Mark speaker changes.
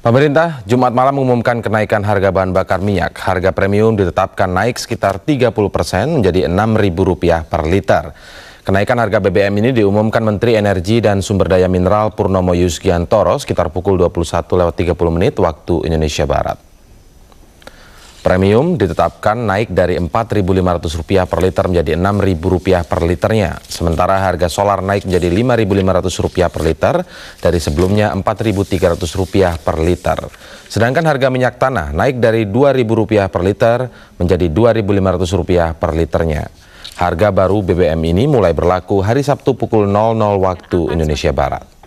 Speaker 1: Pemerintah Jumat malam mengumumkan kenaikan harga bahan bakar minyak. Harga premium ditetapkan naik sekitar 30 persen menjadi Rp6.000 per liter. Kenaikan harga BBM ini diumumkan Menteri Energi dan Sumber Daya Mineral Purnomo Yusgiantoro sekitar pukul 21.30 menit waktu Indonesia Barat. Premium ditetapkan naik dari Rp4.500 per liter menjadi Rp6.000 per liternya. Sementara harga solar naik menjadi Rp5.500 per liter dari sebelumnya Rp4.300 per liter. Sedangkan harga minyak tanah naik dari Rp2.000 per liter menjadi Rp2.500 per liternya. Harga baru BBM ini mulai berlaku hari Sabtu pukul 00 waktu Indonesia Barat.